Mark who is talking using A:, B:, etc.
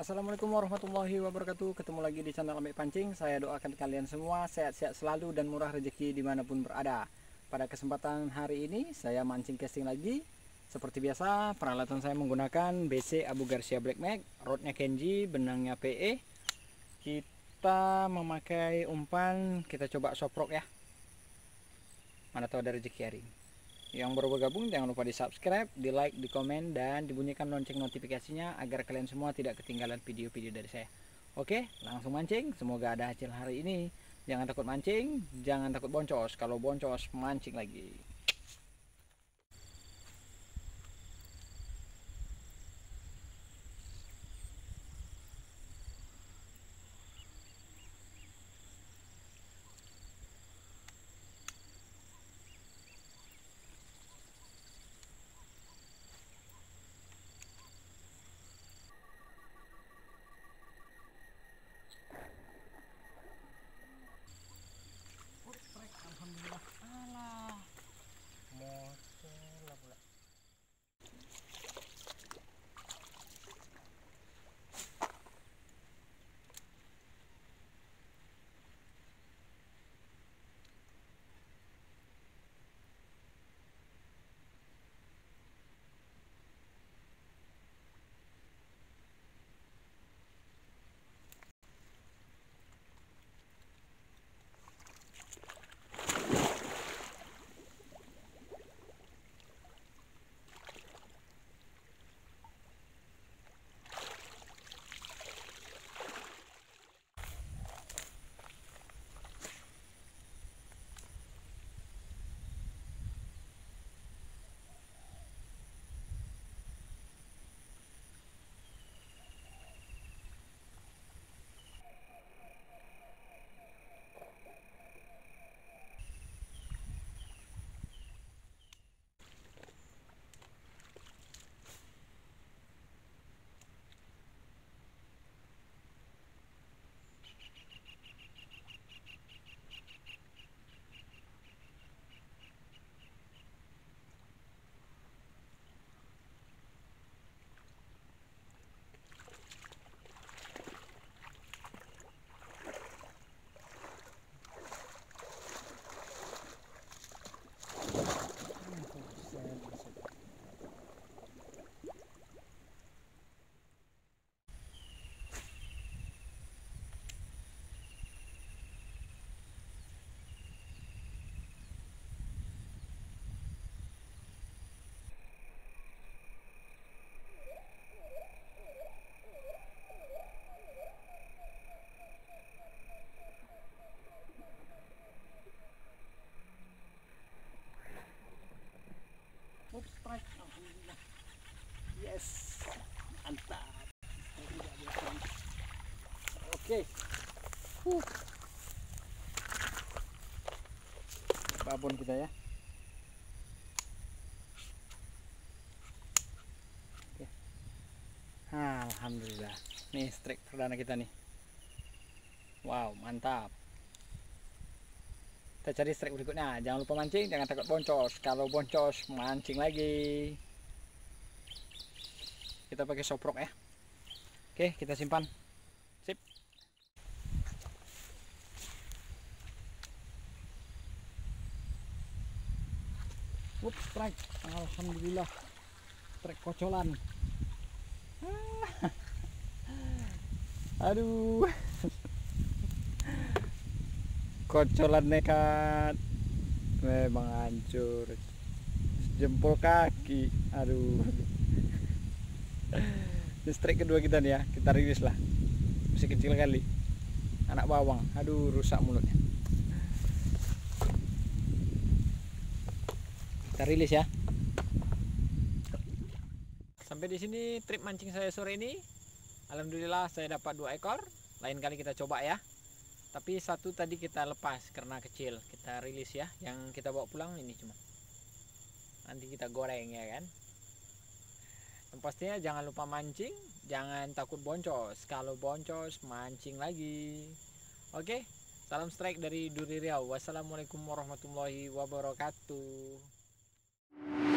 A: Assalamualaikum warahmatullahi wabarakatuh Ketemu lagi di channel Ambek Pancing Saya doakan kalian semua sehat-sehat selalu dan murah rezeki dimanapun berada Pada kesempatan hari ini saya mancing casting lagi Seperti biasa peralatan saya menggunakan BC Abu Garcia Black Mag Rodnya Kenji, benangnya PE Kita memakai umpan, kita coba soprok ya Mana tahu ada rezeki hari ini yang baru bergabung jangan lupa di subscribe, di like, di komen, dan dibunyikan lonceng notifikasinya agar kalian semua tidak ketinggalan video-video dari saya. Oke, langsung mancing. Semoga ada hasil hari ini. Jangan takut mancing, jangan takut boncos. Kalau boncos, mancing lagi. yes mantap oke uh. babon kita ya Alhamdulillah nih strike perdana kita nih wow mantap kita cari strike berikutnya jangan lupa mancing jangan takut boncos kalau boncos mancing lagi kita pakai soprok ya oke kita simpan sip Wup, strike Alhamdulillah. Trek kocolan. Ah. Aduh. kocolan nekat. Memang hancur. Jempol kaki. Aduh. ini strike kedua kita nih ya kita rilis lah masih kecil kali anak bawang aduh rusak mulutnya kita rilis ya sampai di sini trip mancing saya sore ini alhamdulillah saya dapat dua ekor lain kali kita coba ya tapi satu tadi kita lepas karena kecil kita rilis ya yang kita bawa pulang ini cuma nanti kita goreng ya kan yang pastinya jangan lupa mancing jangan takut boncos kalau boncos mancing lagi oke salam strike dari Duri Riau wassalamualaikum warahmatullahi wabarakatuh